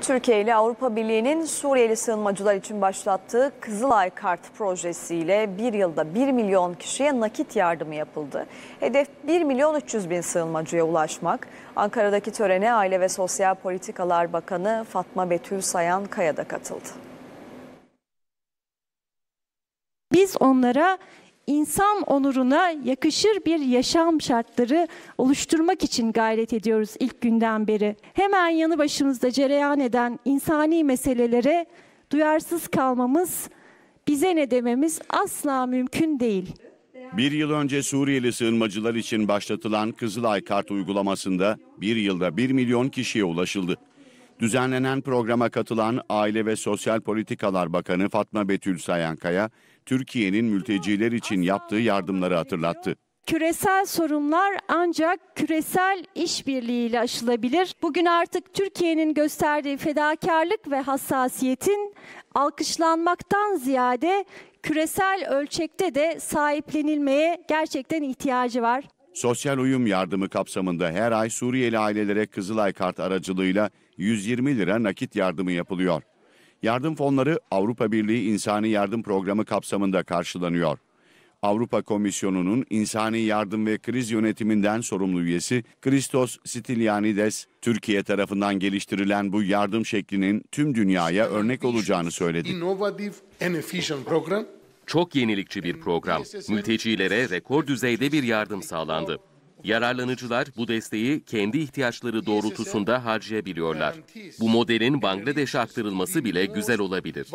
Türkiye ile Avrupa Birliği'nin Suriyeli sığınmacılar için başlattığı Kızılay Kart projesiyle bir yılda 1 milyon kişiye nakit yardımı yapıldı. Hedef 1 milyon 300 bin sığınmacıya ulaşmak. Ankara'daki törene Aile ve Sosyal Politikalar Bakanı Fatma Betül Sayan Kaya da katıldı. Biz onlara insan onuruna yakışır bir yaşam şartları oluşturmak için gayret ediyoruz ilk günden beri. Hemen yanı başımızda cereyan eden insani meselelere duyarsız kalmamız, bize ne dememiz asla mümkün değil. Bir yıl önce Suriyeli sığınmacılar için başlatılan Kızılay Kart uygulamasında bir yılda 1 milyon kişiye ulaşıldı. Düzenlenen programa katılan Aile ve Sosyal Politikalar Bakanı Fatma Betül Sayankaya, Türkiye'nin mülteciler için yaptığı yardımları hatırlattı. Küresel sorunlar ancak küresel işbirliğiyle aşılabilir. Bugün artık Türkiye'nin gösterdiği fedakarlık ve hassasiyetin alkışlanmaktan ziyade küresel ölçekte de sahiplenilmeye gerçekten ihtiyacı var. Sosyal uyum yardımı kapsamında her ay Suriyeli ailelere Kızılay Kart aracılığıyla 120 lira nakit yardımı yapılıyor. Yardım fonları Avrupa Birliği İnsani Yardım Programı kapsamında karşılanıyor. Avrupa Komisyonu'nun İnsani Yardım ve Kriz Yönetiminden sorumlu üyesi Christos Stilianides Türkiye tarafından geliştirilen bu yardım şeklinin tüm dünyaya örnek olacağını söyledi. Çok yenilikçi bir program. Mültecilere rekor düzeyde bir yardım sağlandı. Yararlanıcılar bu desteği kendi ihtiyaçları doğrultusunda harcayabiliyorlar. Bu modelin Bangladeş'e aktarılması bile güzel olabilir.